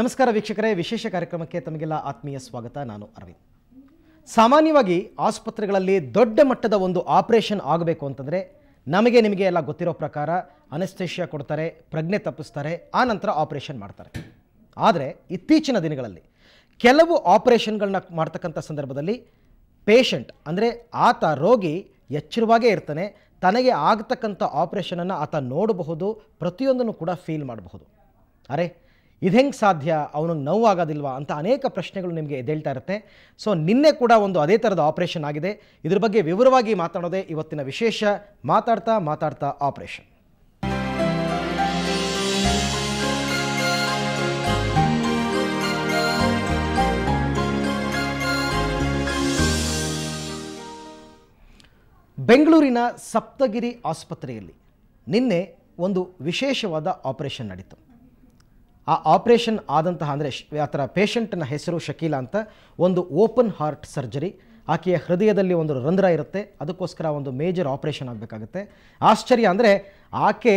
ನಮಸ್ಕಾರ ವೀಕ್ಷಕರೇ ವಿಶೇಷ ಕಾರ್ಯಕ್ರಮಕ್ಕೆ ತಮಗೆಲ್ಲ ಆತ್ಮೀಯ ಸ್ವಾಗತ ನಾನು ಅರವಿಂದ್ ಸಾಮಾನ್ಯವಾಗಿ ಆಸ್ಪತ್ರೆಗಳಲ್ಲಿ ದೊಡ್ಡ ಮಟ್ಟದ ಒಂದು ಆಪರೇಷನ್ ಆಗಬೇಕು ಅಂತಂದರೆ ನಮಗೆ ನಿಮಗೆ ಎಲ್ಲ ಗೊತ್ತಿರೋ ಪ್ರಕಾರ ಅನೆಸ್ಥೇಷಿಯಾ ಕೊಡ್ತಾರೆ ಪ್ರಜ್ಞೆ ತಪ್ಪಿಸ್ತಾರೆ ಆ ನಂತರ ಆಪರೇಷನ್ ಮಾಡ್ತಾರೆ ಆದರೆ ಇತ್ತೀಚಿನ ದಿನಗಳಲ್ಲಿ ಕೆಲವು ಆಪರೇಷನ್ಗಳನ್ನ ಮಾಡ್ತಕ್ಕಂಥ ಸಂದರ್ಭದಲ್ಲಿ ಪೇಷಂಟ್ ಅಂದರೆ ಆತ ರೋಗಿ ಎಚ್ಚರವಾಗೇ ಇರ್ತಾನೆ ತನಗೆ ಆಗ್ತಕ್ಕಂಥ ಆಪರೇಷನನ್ನು ಆತ ನೋಡಬಹುದು ಪ್ರತಿಯೊಂದನ್ನು ಕೂಡ ಫೀಲ್ ಮಾಡಬಹುದು ಅರೆ ಇದು ಹೆಂಗೆ ಸಾಧ್ಯ ಅವನಿಗೆ ಆಗೋದಿಲ್ವಾ ಅಂತ ಅನೇಕ ಪ್ರಶ್ನೆಗಳು ನಿಮಗೆ ಎದ್ದೇಳ್ತಾ ಇರುತ್ತೆ ಸೊ ನಿನ್ನೆ ಕೂಡ ಒಂದು ಅದೇ ಥರದ ಆಪರೇಷನ್ ಆಗಿದೆ ಇದ್ರ ಬಗ್ಗೆ ವಿವರವಾಗಿ ಮಾತಾಡೋದೇ ಇವತ್ತಿನ ವಿಶೇಷ ಮಾತಾಡ್ತಾ ಮಾತಾಡ್ತಾ ಆಪರೇಷನ್ ಬೆಂಗಳೂರಿನ ಸಪ್ತಗಿರಿ ಆಸ್ಪತ್ರೆಯಲ್ಲಿ ನಿನ್ನೆ ಒಂದು ವಿಶೇಷವಾದ ಆಪರೇಷನ್ ನಡೀತು ಆ ಆಪ್ರೇಷನ್ ಆದಂತಹ ಅಂದರೆ ಆ ಥರ ಪೇಷಂಟ್ನ ಹೆಸರು ಶಕೀಲಾ ಅಂತ ಒಂದು ಓಪನ್ ಹಾರ್ಟ್ ಸರ್ಜರಿ ಆಕೆಯ ಹೃದಯದಲ್ಲಿ ಒಂದು ರಂಧ್ರ ಇರುತ್ತೆ ಅದಕ್ಕೋಸ್ಕರ ಒಂದು ಮೇಜರ್ ಆಪ್ರೇಷನ್ ಆಗಬೇಕಾಗುತ್ತೆ ಆಶ್ಚರ್ಯ ಅಂದರೆ ಆಕೆ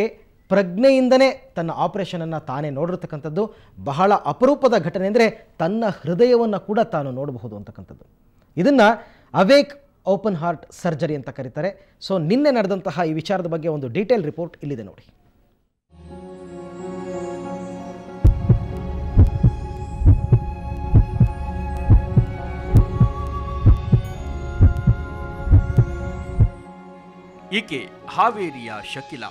ಪ್ರಜ್ಞೆಯಿಂದನೇ ತನ್ನ ಆಪರೇಷನನ್ನು ತಾನೇ ನೋಡಿರ್ತಕ್ಕಂಥದ್ದು ಬಹಳ ಅಪರೂಪದ ಘಟನೆ ಅಂದರೆ ತನ್ನ ಹೃದಯವನ್ನು ಕೂಡ ತಾನು ನೋಡಬಹುದು ಅಂತಕ್ಕಂಥದ್ದು ಇದನ್ನು ಅವೇಕ್ ಓಪನ್ ಹಾರ್ಟ್ ಸರ್ಜರಿ ಅಂತ ಕರೀತಾರೆ ಸೊ ನಿನ್ನೆ ನಡೆದಂತಹ ಈ ವಿಚಾರದ ಬಗ್ಗೆ ಒಂದು ಡೀಟೇಲ್ ರಿಪೋರ್ಟ್ ಇಲ್ಲಿದೆ ನೋಡಿ ಈಕೆ ಹಾವೇರಿಯ ಶಕಿಲ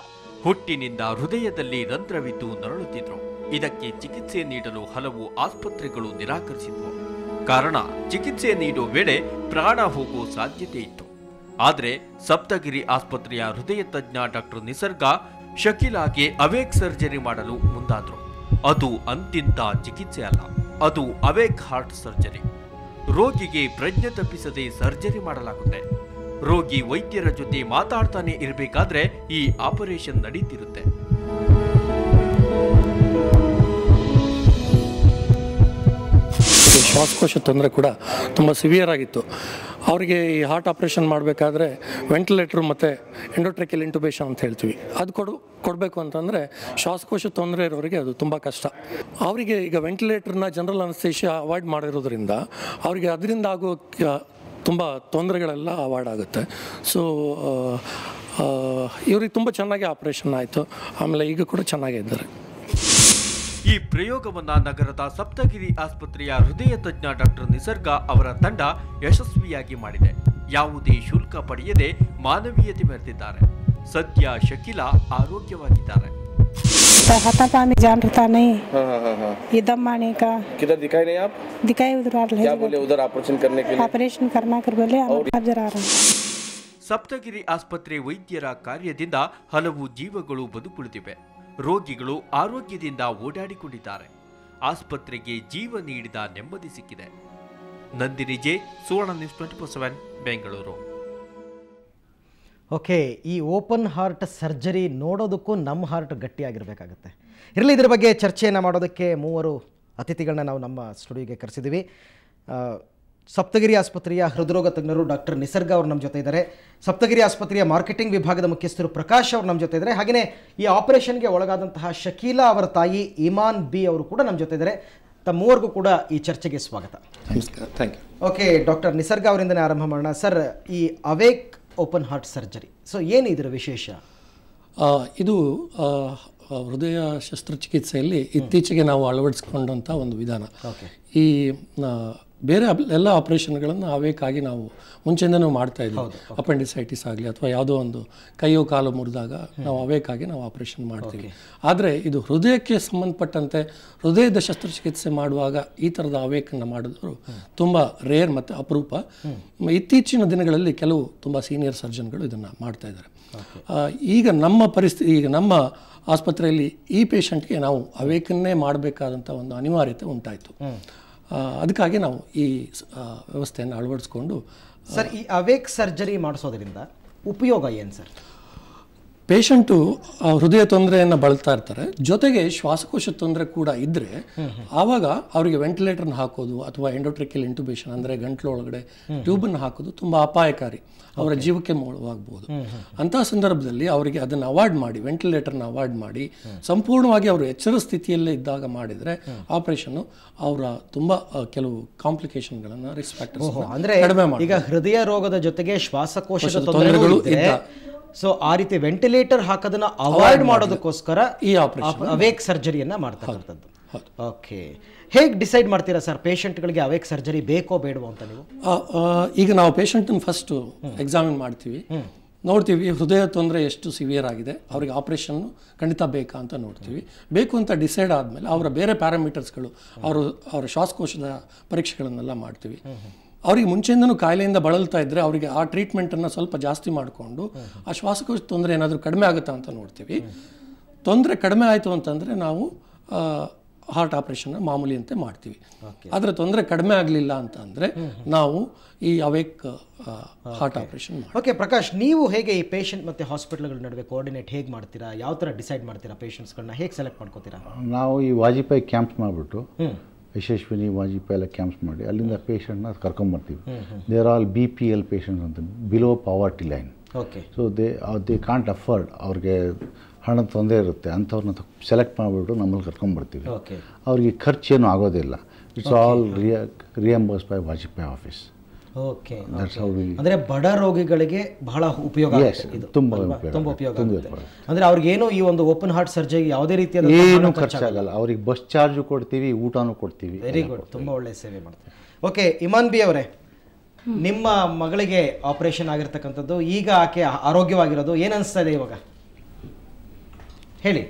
ಹುಟ್ಟಿನಿಂದ ಹೃದಯದಲ್ಲಿ ರಂಧ್ರವಿದ್ದು ನರಳುತ್ತಿದ್ರು ಇದಕ್ಕೆ ಚಿಕಿತ್ಸೆ ನೀಡಲು ಹಲವು ಆಸ್ಪತ್ರೆಗಳು ನಿರಾಕರಿಸಿದ್ವು ಕಾರಣ ಚಿಕಿತ್ಸೆ ನೀಡೋ ವೇಳೆ ಪ್ರಾಣ ಹೋಗೋ ಸಾಧ್ಯತೆ ಇತ್ತು ಆದರೆ ಸಪ್ತಗಿರಿ ಆಸ್ಪತ್ರೆಯ ಹೃದಯ ತಜ್ಞ ಡಾಕ್ಟರ್ ನಿಸರ್ಗ ಶಕಿಲಾಗೆ ಅವೇಕ್ ಸರ್ಜರಿ ಮಾಡಲು ಮುಂದಾದ್ರು ಅದು ಅಂತಿಂತ ಚಿಕಿತ್ಸೆ ಅಲ್ಲ ಅದು ಅವೇಕ್ ಹಾರ್ಟ್ ಸರ್ಜರಿ ರೋಗಿಗೆ ಪ್ರಜ್ಞೆ ತಪ್ಪಿಸದೆ ಸರ್ಜರಿ ಮಾಡಲಾಗುತ್ತೆ ರೋಗಿ ವೈದ್ಯರ ಜೊತೆ ಮಾತಾಡ್ತಾನೆ ಇರಬೇಕಾದ್ರೆ ಈ ಆಪರೇಷನ್ ನಡೀತಿರುತ್ತೆ ಶ್ವಾಸಕೋಶ ತೊಂದರೆ ಕೂಡ ತುಂಬ ಸಿವಿಯರ್ ಆಗಿತ್ತು ಅವರಿಗೆ ಈ ಹಾರ್ಟ್ ಆಪರೇಷನ್ ಮಾಡಬೇಕಾದ್ರೆ ವೆಂಟಿಲೇಟ್ರು ಮತ್ತು ಎಂಡೋಟ್ರಿಕಲ್ ಇಂಟುಬೇಷನ್ ಅಂತ ಹೇಳ್ತೀವಿ ಅದು ಕೊಡು ಕೊಡಬೇಕು ಅಂತಂದರೆ ಶ್ವಾಸಕೋಶ ತೊಂದರೆ ಇರೋರಿಗೆ ಅದು ತುಂಬ ಕಷ್ಟ ಅವರಿಗೆ ಈಗ ವೆಂಟಿಲೇಟರ್ನ ಜನರಲ್ ಅನಸ್ತೇಷಿಯ ಅವಾಯ್ಡ್ ಮಾಡಿರೋದ್ರಿಂದ ಅವರಿಗೆ ಅದರಿಂದ ಆಗೋ ತುಂಬ ತೊಂದರೆಗಳೆಲ್ಲ ಅವಾರ್ಡಾಗುತ್ತೆ ಸೊ ಇವ್ರಿಗೆ ತುಂಬ ಚೆನ್ನಾಗಿ ಆಪ್ರೇಷನ್ ಆಯಿತು ಆಮೇಲೆ ಈಗ ಕೂಡ ಚೆನ್ನಾಗೇ ಇದ್ದಾರೆ ಈ ಪ್ರಯೋಗವನ್ನು ನಗರದ ಸಪ್ತಗಿರಿ ಆಸ್ಪತ್ರೆಯ ಹೃದಯ ತಜ್ಞ ಡಾಕ್ಟರ್ ನಿಸರ್ಗ ಅವರ ತಂಡ ಯಶಸ್ವಿಯಾಗಿ ಮಾಡಿದೆ ಯಾವುದೇ ಶುಲ್ಕ ಪಡೆಯದೆ ಮಾನವೀಯತೆ ಮೆರೆದಿದ್ದಾರೆ ಸದ್ಯ ಶಕಿಲ ಆರೋಗ್ಯವಾಗಿದ್ದಾರೆ जान रहता नहीं ये दम का किधर दिखाई नहीं आप दिखाई उधर आ रहे क्या बोले उधर ऑपरेशन करने के लिए ऑपरेशन करना कर बोले ಸಪ್ತಗಿರಿ ಆಸ್ಪತ್ರೆ ವೈದ್ಯರ ಕಾರ್ಯದಿಂದ ಹಲವು ಜೀವಗಳು ಬದುಕುಳಿದಿವೆ ರೋಗಿಗಳು ಆರೋಗ್ಯದಿಂದ ಓಡಾಡಿಕೊಂಡಿದ್ದಾರೆ ಆಸ್ಪತ್ರೆಗೆ ಜೀವ ನೀಡಿದ ನೆಮ್ಮದಿ ಸಿಕ್ಕಿದೆ Nandini J Suvarna news twenty Bengaluru okay ಈ ಓಪನ್ ಹಾರ್ಟ್ ಸರ್ಜರಿ ನೋಡೋದಕ್ಕೂ ನಮ್ಮ ಹಾರ್ಟ್ ಗಟ್ಟಿಯಾಗಿರಬೇಕಾಗತ್ತೆ ಇರಲಿ ಇದ್ರ ಬಗ್ಗೆ ಚರ್ಚೆಯನ್ನು ಮಾಡೋದಕ್ಕೆ ಮೂವರು ಅತಿಥಿಗಳನ್ನ ನಾವು ನಮ್ಮ ಸ್ಟುಡಿಯೋಗೆ ಕರೆಸಿದ್ದೀವಿ ಸಪ್ತಗಿರಿ ಆಸ್ಪತ್ರೆಯ ಹೃದ್ರೋಗ ತಜ್ಞರು ಡಾಕ್ಟರ್ ನಿಸರ್ಗ ಅವರು ನಮ್ಮ ಜೊತೆ ಇದ್ದಾರೆ ಸಪ್ತಗಿರಿ ಆಸ್ಪತ್ರೆಯ ಮಾರ್ಕೆಟಿಂಗ್ ವಿಭಾಗದ ಮುಖ್ಯಸ್ಥರು ಪ್ರಕಾಶ್ ಅವರು ನಮ್ಮ ಜೊತೆ ಇದ್ದಾರೆ ಹಾಗೆಯೇ ಈ ಆಪರೇಷನ್ಗೆ ಒಳಗಾದಂತಹ ಶಕೀಲಾ ಅವರ ತಾಯಿ ಇಮಾನ್ ಬಿ ಅವರು ಕೂಡ ನಮ್ಮ ಜೊತೆ ಇದ್ದಾರೆ ಮೂವರಿಗೂ ಕೂಡ ಈ ಚರ್ಚೆಗೆ ಸ್ವಾಗತ ನಮಸ್ಕಾರ ಥ್ಯಾಂಕ್ ಯು ಓಕೆ ಡಾಕ್ಟರ್ ನಿಸರ್ಗ ಅವರಿಂದನೇ ಆರಂಭ ಮಾಡೋಣ ಸರ್ ಈ awake open heart surgery so ಇದರ ವಿಶೇಷ ಇದು ಹೃದಯ ಶಸ್ತ್ರಚಿಕಿತ್ಸೆಯಲ್ಲಿ ಇತ್ತೀಚೆಗೆ ನಾವು ಅಳವಡಿಸ್ಕೊಂಡಂಥ ಒಂದು ವಿಧಾನ ಈ ಬೇರೆ ಎಲ್ಲ ಆಪರೇಷನ್ಗಳನ್ನು ಆವೇಕಾಗಿ ನಾವು ಮುಂಚೆಯಿಂದನೂ ಮಾಡ್ತಾ ಇದ್ದೀವಿ ಅಪೆಂಡಿಸೈಟಿಸ್ ಆಗಲಿ ಅಥವಾ ಯಾವುದೋ ಒಂದು ಕೈಯೋ ಕಾಲು ಮುರಿದಾಗ ನಾವು ಅವೇಕಾಗಿ ನಾವು ಆಪರೇಷನ್ ಮಾಡ್ತೀವಿ ಆದರೆ ಇದು ಹೃದಯಕ್ಕೆ ಸಂಬಂಧಪಟ್ಟಂತೆ ಹೃದಯದ ಶಸ್ತ್ರಚಿಕಿತ್ಸೆ ಮಾಡುವಾಗ ಈ ಥರದ ಅವೇಕನ್ನು ಮಾಡಿದವರು ತುಂಬ ರೇರ್ ಮತ್ತು ಅಪರೂಪ ಇತ್ತೀಚಿನ ದಿನಗಳಲ್ಲಿ ಕೆಲವು ತುಂಬ ಸೀನಿಯರ್ ಸರ್ಜನ್ಗಳು ಇದನ್ನು ಮಾಡ್ತಾ ಇದ್ದಾರೆ ಈಗ ನಮ್ಮ ಪರಿಸ್ಥಿತಿ ಈಗ ನಮ್ಮ ಆಸ್ಪತ್ರೆಯಲ್ಲಿ ಈ ಪೇಷಂಟ್ಗೆ ನಾವು ಅವೇಕನ್ನೇ ಮಾಡಬೇಕಾದಂಥ ಒಂದು ಅನಿವಾರ್ಯತೆ ಉಂಟಾಯಿತು ಅದಕ್ಕಾಗಿ ನಾವು ಈ ವ್ಯವಸ್ಥೆಯನ್ನು ಅಳವಡಿಸ್ಕೊಂಡು ಸರ್ ಈ ಅವೇಕ್ ಸರ್ಜರಿ ಮಾಡಿಸೋದ್ರಿಂದ ಉಪಯೋಗ ಏನು ಸರ್ ಪೇಷಂಟು ಹೃದಯ ತೊಂದರೆಯನ್ನು ಬಳಲ್ತಾ ಇರ್ತಾರೆ ಜೊತೆಗೆ ಶ್ವಾಸಕೋಶ ತೊಂದರೆ ಕೂಡ ಇದ್ದರೆ ಆವಾಗ ಅವರಿಗೆ ವೆಂಟಿಲೇಟರ್ನ ಹಾಕೋದು ಅಥವಾ ಎಂಡೋಟ್ರಿಕಲ್ ಇಂಟುಬೇಷನ್ ಅಂದರೆ ಟ್ಯೂಬ್ ಟ್ಯೂಬನ್ನು ಹಾಕೋದು ತುಂಬ ಅಪಾಯಕಾರಿ ಅವರ ಜೀವಕ್ಕೆ ಮೂಳವಾಗ್ಬೋದು ಅಂತಹ ಸಂದರ್ಭದಲ್ಲಿ ಅವರಿಗೆ ಅದನ್ನು ಅವಾಯ್ಡ್ ಮಾಡಿ ವೆಂಟಿಲೇಟರ್ನ ಅವಾಯ್ಡ್ ಮಾಡಿ ಸಂಪೂರ್ಣವಾಗಿ ಅವರು ಎಚ್ಚರ ಸ್ಥಿತಿಯಲ್ಲೇ ಇದ್ದಾಗ ಮಾಡಿದರೆ ಆಪರೇಷನ್ನು ಅವರ ತುಂಬ ಕೆಲವು ಕಾಂಪ್ಲಿಕೇಶನ್ಗಳನ್ನು ರಿಸ್ಪೆಕ್ಟ್ ಅಂದರೆ ಮಾಡಿ ಈಗ ಹೃದಯ ರೋಗದ ಜೊತೆಗೆ ಶ್ವಾಸಕೋಶದ ತೊಂದರೆಗಳು ಸೊ ಆ ರೀತಿ ವೆಂಟಿಲೇಟರ್ ಹಾಕೋದನ್ನ ಅವಾಯ್ಡ್ ಮಾಡೋದಕ್ಕೋಸ್ಕರ ಈ ಆಪರೇಷನ್ ಅವೇಕ್ ಸರ್ಜರಿಯನ್ನ ಮಾಡ್ತಕ್ಕಂಥದ್ದು ಓಕೆ ಹೇಗೆ ಡಿಸೈಡ್ ಮಾಡ್ತೀರಾ ಸರ್ ಪೇಷಂಟ್ಗಳಿಗೆ ಅವೇಕ್ ಸರ್ಜರಿ ಬೇಕೋ ಬೇಡವೋ ಅಂತ ನೀವು ಈಗ ನಾವು ಪೇಷಂಟನ್ನು ಫಸ್ಟ್ ಎಕ್ಸಾಮಿನ್ ಮಾಡ್ತೀವಿ ನೋಡ್ತೀವಿ ಹೃದಯ ತೊಂದರೆ ಎಷ್ಟು ಸಿವಿಯರ್ ಆಗಿದೆ ಅವ್ರಿಗೆ ಆಪರೇಷನ್ ಖಂಡಿತ ಬೇಕಾ ಅಂತ ನೋಡ್ತೀವಿ ಬೇಕು ಅಂತ ಡಿಸೈಡ್ ಆದಮೇಲೆ ಅವರ ಬೇರೆ ಪ್ಯಾರಾಮೀಟರ್ಸ್ಗಳು ಅವರು ಅವರ ಶ್ವಾಸಕೋಶದ ಪರೀಕ್ಷೆಗಳನ್ನೆಲ್ಲ ಮಾಡ್ತೀವಿ ಅವರಿಗೆ ಮುಂಚೆಯಿಂದನೂ ಕಾಯಿಲೆಯಿಂದ ಬಳಲ್ತಾ ಇದ್ದರೆ ಅವರಿಗೆ ಆ ಟ್ರೀಟ್ಮೆಂಟನ್ನು ಸ್ವಲ್ಪ ಜಾಸ್ತಿ ಮಾಡಿಕೊಂಡು ಆ ಶ್ವಾಸಕೋಶ ತೊಂದರೆ ಏನಾದರೂ ಕಡಿಮೆ ಆಗುತ್ತಾ ಅಂತ ನೋಡ್ತೀವಿ ತೊಂದರೆ ಕಡಿಮೆ ಆಯಿತು ಅಂತಂದರೆ ನಾವು ಹಾರ್ಟ್ ಆಪ್ರೇಷನ್ ಮಾಮೂಲಿಯಂತೆ ಮಾಡ್ತೀವಿ ಆದರೆ ತೊಂದರೆ ಕಡಿಮೆ ಆಗಲಿಲ್ಲ ಅಂತ ಅಂದರೆ ನಾವು ಈ awake heart operation okay Prakash ನೀವು ಹೇಗೆ ಈ ಪೇಷಂಟ್ ಮತ್ತು ಹಾಸ್ಪಿಟಲ್ಗಳ ನಡುವೆ ಕೋಆರ್ಡಿನೇಟ್ ಹೇಗೆ ಮಾಡ್ತೀರಾ ಯಾವ ಥರ ಡಿಸೈಡ್ ಮಾಡ್ತೀರಾ ಪೇಷಂಟ್ಸ್ಗಳನ್ನ ಹೇಗೆ ಸೆಲೆಕ್ಟ್ ಮಾಡ್ಕೋತೀರಾ ನಾವು ಈ ವಾಜಪೇಯಿ ಕ್ಯಾಂಪ್ ಮಾಡಿಬಿಟ್ಟು ಯಶಸ್ವಿನಿ ವಾಜಪೇಯಿ ಎಲ್ಲ ಕ್ಯಾಂಪ್ಸ್ ಮಾಡಿ ಅಲ್ಲಿಂದ ಪೇಷಂಟ್ನ ಕರ್ಕೊಂಬರ್ತೀವಿ there all B P L patients ಅಂತ below poverty line okay so they they can't afford ಅವ್ರಿಗೆ ಹಣ ತೊಂದರೆ ಇರುತ್ತೆ ಅಂಥವ್ರನ್ನ ಸೆಲೆಕ್ಟ್ ಮಾಡಿಬಿಟ್ಟು ನಮ್ಮಲ್ಲಿ ಕರ್ಕೊಂಬರ್ತೀವಿ ಅವ್ರಿಗೆ ಖರ್ಚೇನು ಆಗೋದಿಲ್ಲ ಇಟ್ಸ್ ಆಲ್ ರಿಯ reimbursed by Vajpayee office okay ಅಂದ್ರೆ ಬಡ ರೋಗಿಗಳಿಗೆ ಬಹಳ ಉಪಯೋಗ ಇದು ತುಂಬಾ ತುಂಬಾ ಉಪಯೋಗ ಅಂದ್ರೆ ಏನು ಈ ಒಂದು ಓಪನ್ ಹಾರ್ಟ್ ಸರ್ಜರಿ ಯಾವುದೇ ರೀತಿಯಾದ ಏನು ಖರ್ಚಾಗಲ್ಲ ಅವ್ರಿಗೆ ಬಸ್ ಚಾರ್ಜ್ ಕೊಡ್ತೀವಿ ಊಟನೂ ಕೊಡ್ತೀವಿ ವೆರಿ ಗುಡ್ ತುಂಬಾ ಒಳ್ಳೆ ಸೇವೆ ಮಾಡ್ತೀವಿ ಓಕೆ ಇಮಾನ್ ಬಿ ಅವರೇ ನಿಮ್ಮ ಮಗಳಿಗೆ ಆಪರೇಷನ್ ಆಗಿರ್ತಕ್ಕಂಥದ್ದು ಈಗ ಆಕೆ ಆರೋಗ್ಯವಾಗಿರೋದು ಏನು ಅನಿಸ್ತಾ ಇದೆ ಇವಾಗ ಹೇಳಿ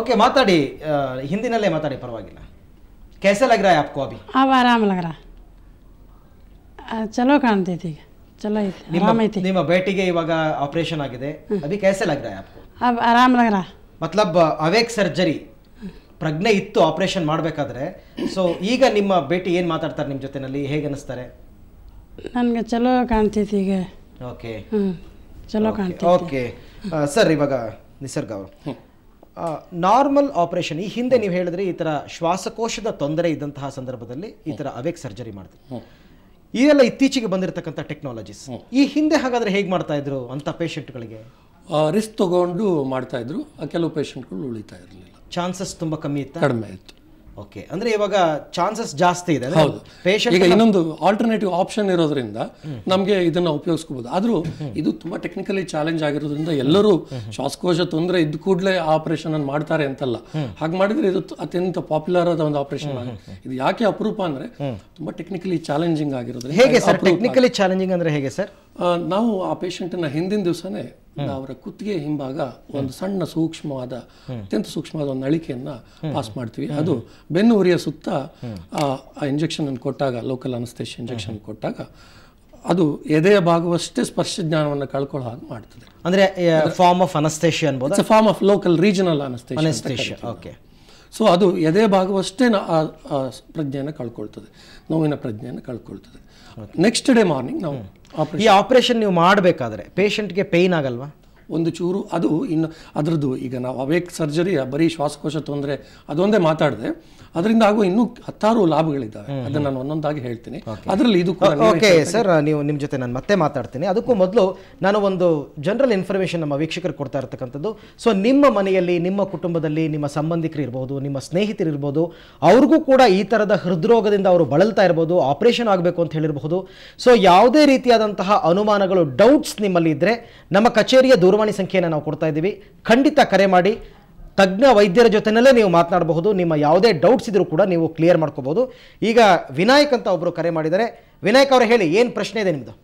ಓಕೆ ಮಾತಾಡಿ ಹಿಂದಿನಲ್ಲೇ ಮಾತಾಡಿ ಪರವಾಗಿಲ್ಲ कैसा लग रहा है आपको अभी अब ಆರಾಮ ಲಗರ ಚಲೋ ಕಾಣ್ತೈತಿ ಈಗ ಚಲೋ ಐತಿ ಆರಾಮ ಐತಿ ನಿಮ್ಮ ಬೇಟಿಗೆ ಇವಾಗ ಆಪರೇಷನ್ ಆಗಿದೆ ಅಭಿ कैसे लग रहा है आपको अब ಆರಾಮ ಲಗರ मतलब ಅವೇಕ್ ಸರ್ಜರಿ ಪ್ರಜ್ಞೆ ಇತ್ತು ಆಪರೇಷನ್ ಮಾಡಬೇಕಾದ್ರೆ ಸೊ ಈಗ ನಿಮ್ಮ ಭೇಟಿ ಏನು ಮಾತಾಡ್ತಾರೆ ನಿಮ್ಮ ಜೊತೆನಲ್ಲಿ ಹೇಗೆ ಅನಿಸ್ತಾರೆ ನನಗೆ ಚಲೋ ಕಾಣ್ತೈತಿ ಈಗ ಓಕೆ ಹ್ಞೂ ಚಲೋ ಕಾಣ್ತೈತಿ ಓಕೆ ಸರ್ ಇವಾಗ ನಿಸರ್ಗ ಅವರು ನಾರ್ಮಲ್ ಆಪರೇಷನ್ ಈ ಹಿಂದೆ ನೀವು ಹೇಳಿದ್ರೆ ಈ ಥರ ಶ್ವಾಸಕೋಶದ ತೊಂದರೆ ಇದ್ದಂತಹ ಸಂದರ್ಭದಲ್ಲಿ ಈ ಥರ ಅವೇಕ್ ಸರ್ಜರಿ ಮಾಡ್ತೀವಿ ಇವೆಲ್ಲ ಇತ್ತೀಚೆಗೆ ಬಂದಿರತಕ್ಕಂಥ ಟೆಕ್ನಾಲಜೀಸ್ ಈ ಹಿಂದೆ ಹಾಗಾದ್ರೆ ಹೇಗೆ ಮಾಡ್ತಾ ಇದ್ರು ಅಂಥ ಪೇಷಂಟ್ಗಳಿಗೆ ರಿಸ್ಕ್ ತಗೊಂಡು ಮಾಡ್ತಾ ಇದ್ರು ಕೆಲವು ಪೇಷಂಟ್ಗಳು ಉಳಿತಾ ಇರಲಿಲ್ಲ ಚಾನ್ಸಸ್ ತುಂಬ ಕಮ್ಮಿ ಇತ್ತು ಕಡಿಮೆ ಇತ್ತು ಓಕೆ ಅಂದ್ರೆ ಇವಾಗ ಚಾನ್ಸಸ್ ಜಾಸ್ತಿ ಇದೆ ಹೌದು ಈಗ ಇನ್ನೊಂದು ಆಲ್ಟರ್ನೇಟಿವ್ ಆಪ್ಷನ್ ಇರೋದ್ರಿಂದ ನಮಗೆ ಇದನ್ನ ಉಪಯೋಗಿಸ್ಕೋಬಹುದು ಆದ್ರೂ ಇದು ತುಂಬಾ ಟೆಕ್ನಿಕಲಿ ಚಾಲೆಂಜ್ ಆಗಿರೋದ್ರಿಂದ ಎಲ್ಲರೂ ಶ್ವಾಸಕೋಶ ತೊಂದರೆ ಇದ್ ಕೂಡಲೇ ಆಪರೇಷನ್ ಅನ್ನು ಮಾಡ್ತಾರೆ ಅಂತಲ್ಲ ಹಾಗೆ ಮಾಡಿದ್ರೆ ಇದು ಅತ್ಯಂತ ಪಾಪ್ಯುಲರ್ ಆದ ಒಂದು ಆಪರೇಷನ್ ಇದು ಯಾಕೆ ಅಪರೂಪ ಅಂದ್ರೆ ತುಂಬಾ ಟೆಕ್ನಿಕಲಿ ಚಾಲೆಂಜಿಂಗ್ ಆಗಿರೋದ್ರಿಂದ ಹೇಗೆ ಸರ್ ಟೆಕ್ನಿಕಲಿ ಚಾಲೆಂಜಿಂಗ್ ಅಂದ್ರೆ ಹೇಗೆ ಸರ್ ನಾವು ಆ ಪೇಷಂಟನ್ನು ಹಿಂದಿನ ದಿವಸನೇ ಅವರ ಕುತ್ತಿಗೆ ಹಿಂಭಾಗ ಒಂದು ಸಣ್ಣ ಸೂಕ್ಷ್ಮವಾದ ಅತ್ಯಂತ ಸೂಕ್ಷ್ಮವಾದ ಒಂದು ನಳಿಕೆಯನ್ನು ಪಾಸ್ ಮಾಡ್ತೀವಿ ಅದು ಬೆನ್ನು ಉರಿಯ ಸುತ್ತ ಆ ಅನ್ನು ಕೊಟ್ಟಾಗ ಲೋಕಲ್ ಅನಸ್ತೇಶ ಇಂಜೆಕ್ಷನ್ ಕೊಟ್ಟಾಗ ಅದು ಎದೆಯ ಭಾಗವಷ್ಟೇ ಸ್ಪರ್ಶ ಜ್ಞಾನವನ್ನು ಕಳ್ಕೊಳ್ಳೋ ಹಾಗೆ ಮಾಡ್ತದೆ ಅಂದ್ರೆ ಫಾರ್ಮ್ ಆಫ್ ಅನಸ್ತೇಶಿ ಅನ್ಬೋದು form of local regional anaesthesia okay so ಅದು ಎದೆ ಭಾಗವಷ್ಟೇ ಆ ಪ್ರಜ್ಞೆಯನ್ನು ಕಳ್ಕೊಳ್ತದೆ ನೋವಿನ ಪ್ರಜ್ಞೆಯನ್ನು ಕಳ್ಕೊಳ್ತದೆ ನೆಕ್ಸ್ಟ್ ಡೇ ಮಾರ್ನಿಂಗ್ ನಾವು ಈ ಆಪರೇಷನ್ ನೀವು ಮಾಡಬೇಕಾದ್ರೆ ಪೇಷಂಟ್ಗೆ ಪೇಯ್ನ್ ಆಗಲ್ವಾ ಒಂದು ಚೂರು ಅದು ಇನ್ನು ಅದರದ್ದು ಈಗ ನಾವು ಅವೇಕ್ ಸರ್ಜರಿ ಬರೀ ಶ್ವಾಸಕೋಶ ತೊಂದರೆ ಅದೊಂದೇ ಮಾತಾಡಿದೆ ಅದರಿಂದ ಆಗುವ ಇನ್ನೂ ಹತ್ತಾರು ಲಾಭಗಳಿದ್ದಾವೆ ಅದನ್ನು ನಾನು ಒಂದೊಂದಾಗಿ ಹೇಳ್ತೀನಿ ಅದರಲ್ಲಿ ಇದು ಓಕೆ ಸರ್ ನೀವು ನಿಮ್ಮ ಜೊತೆ ನಾನು ಮತ್ತೆ ಮಾತಾಡ್ತೀನಿ ಅದಕ್ಕೂ ಮೊದಲು ನಾನು ಒಂದು ಜನರಲ್ ಇನ್ಫಾರ್ಮೇಷನ್ ನಮ್ಮ ವೀಕ್ಷಕರು ಕೊಡ್ತಾ ಇರ್ತಕ್ಕಂಥದ್ದು ಸೊ ನಿಮ್ಮ ಮನೆಯಲ್ಲಿ ನಿಮ್ಮ ಕುಟುಂಬದಲ್ಲಿ ನಿಮ್ಮ ಸಂಬಂಧಿಕರು ಇರ್ಬೋದು ನಿಮ್ಮ ಸ್ನೇಹಿತರು ಇರ್ಬೋದು ಅವ್ರಿಗೂ ಕೂಡ ಈ ಥರದ ಹೃದ್ರೋಗದಿಂದ ಅವರು ಬಳಲ್ತಾ ಇರ್ಬೋದು ಆಪರೇಷನ್ ಆಗಬೇಕು ಅಂತ ಹೇಳಿರಬಹುದು ಸೊ ಯಾವುದೇ ರೀತಿಯಾದಂತಹ ಅನುಮಾನಗಳು ಡೌಟ್ಸ್ ನಿಮ್ಮಲ್ಲಿ ಇದ್ದರೆ ನಮ್ಮ ಕಚೇರಿಯ ದೂರ ದೂರವಾಣಿ ಸಂಖ್ಯೆಯನ್ನು ನಾವು ಕೊಡ್ತಾ ಇದ್ದೀವಿ ಖಂಡಿತ ಕರೆ ಮಾಡಿ ತಜ್ಞ ವೈದ್ಯರ ಜೊತೆನಲ್ಲೇ ನೀವು ಮಾತನಾಡಬಹುದು ನಿಮ್ಮ ಯಾವುದೇ ಡೌಟ್ಸ್ ಇದ್ರೂ ಕೂಡ ನೀವು ಕ್ಲಿಯರ್ ಮಾಡ್ಕೋಬಹುದು ಈಗ ವಿನಾಯಕ್ ಅಂತ ಒಬ್ಬರು ಕರೆ ಮಾಡಿದ್ದಾರೆ ವಿನಾಯಕ್ ಅವರೇ ಹೇಳಿ ಏನು ಪ್ರಶ್ನೆ ಇದೆ ನಿಮ್ಮದು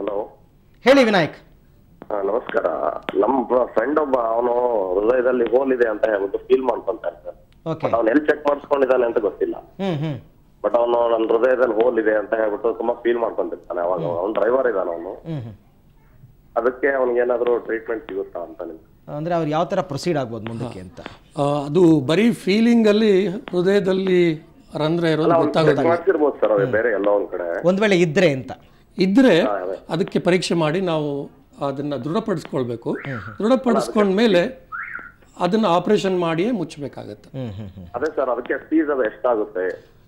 ಹಲೋ ಹೇಳಿ ವಿನಾಯಕ್ ನಮಸ್ಕಾರ ನಮ್ಮ ಫ್ರೆಂಡ್ ಒಬ್ಬ ಅವನು ಹೃದಯದಲ್ಲಿ ಹೋಲ್ ಇದೆ ಅಂತ ಹೇಳ್ಬಿಟ್ಟು ಫೀಲ್ ಮಾಡ್ಕೊಂತಾರೆ ಸರ್ ಅವ್ನು ಎಲ್ಲಿ ಚೆಕ್ ಮಾಡಿಸ್ಕೊಂಡಿದ್ದಾನೆ ಅಂತ ಗೊತ್ತಿಲ್ಲ ಬಟ್ ಅವನು ನನ್ನ ಹೃದಯದಲ್ಲಿ ಹೋಲ್ ಇದೆ ಅಂತ ಹೇಳ್ಬಿಟ್ಟು ತುಂಬಾ ಫೀಲ್ ಮಾಡ್ಕೊಂಡಿರ್ತಾನೆ ಅವಾಗ ಅವ್ನು ಡ್ರೈವರ್ ಇದಾನ ಅವನು ಅದಕ್ಕೆ ಅವನಿಗೇನಾದರೂ ಟ್ರೀಟ್ಮೆಂಟ್ ಸಿಗುತ್ತಾ ಅಂತ ನಿಮ್ಗೆ ಅಂದರೆ ಅವ್ರು ಯಾವ ಥರ ಪ್ರೊಸೀಡ್ ಆಗ್ಬೋದು ಮುಂದಕ್ಕೆ ಅಂತ ಅದು ಬರೀ ಫೀಲಿಂಗಲ್ಲಿ ಹೃದಯದಲ್ಲಿ ರಂಧ್ರ ಇರೋದು ಗೊತ್ತಾಗುತ್ತೆ ಸರ್ ಬೇರೆ ಎಲ್ಲ ಒಂದು ಕಡೆ ಒಂದು ವೇಳೆ ಇದ್ರೆ ಅಂತ ಇದ್ರೆ ಅದಕ್ಕೆ ಪರೀಕ್ಷೆ ಮಾಡಿ ನಾವು ಅದನ್ನು ದೃಢಪಡಿಸ್ಕೊಳ್ಬೇಕು ಮೇಲೆ ಅದನ್ನ ಆಪರೇಷನ್ ಮಾಡಿಯೇ ಮುಚ್ಚಬೇಕಾಗತ್ತೆ ಫೀಸ್ ಎಷ್ಟಾಗುತ್ತೆ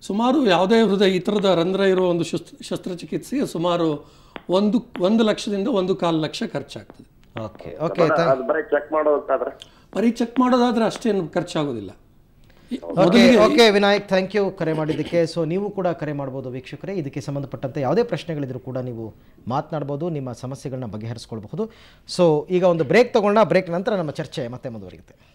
ಸುಮಾರು ಯಾವುದೇ ಹೃದಯ ಈ ಥರದ ರಂಧ್ರ ಇರುವ ಒಂದು ಶಸ್ತ್ರ ಶಸ್ತ್ರಚಿಕಿತ್ಸೆ ಸುಮಾರು ಒಂದು ಒಂದು ಲಕ್ಷದಿಂದ ಒಂದು ಕಾಲು ಲಕ್ಷ ಖರ್ಚಾಗ್ತದೆ ಓಕೆ ಓಕೆ ಚೆಕ್ ಮಾಡೋದಾದ್ರೆ ಬರೀ ಚೆಕ್ ಮಾಡೋದಾದ್ರೆ ಅಷ್ಟೇನು ಖರ್ಚಾಗೋದಿಲ್ಲ okay okay Vinayak thank you ಕರೆ ಮಾಡಿದ್ದಕ್ಕೆ ಸೊ ನೀವು ಕೂಡ ಕರೆ ಮಾಡ್ಬೋದು ವೀಕ್ಷಕರೇ ಇದಕ್ಕೆ ಸಂಬಂಧಪಟ್ಟಂತೆ ಯಾವುದೇ ಪ್ರಶ್ನೆಗಳಿದ್ರು ಕೂಡ ನೀವು ಮಾತನಾಡ್ಬೋದು ನಿಮ್ಮ ಸಮಸ್ಯೆಗಳನ್ನ ಬಗೆಹರಿಸ್ಕೊಳ್ಬಹುದು ಸೊ ಈಗ ಒಂದು ಬ್ರೇಕ್ ತಗೊಳ್ಳೋಣ ಬ್ರೇಕ್ ನಂತರ ನಮ್ಮ ಚರ್ಚೆ ಮತ್ತೆ ಮುಂದುವರಿಯುತ್ತೆ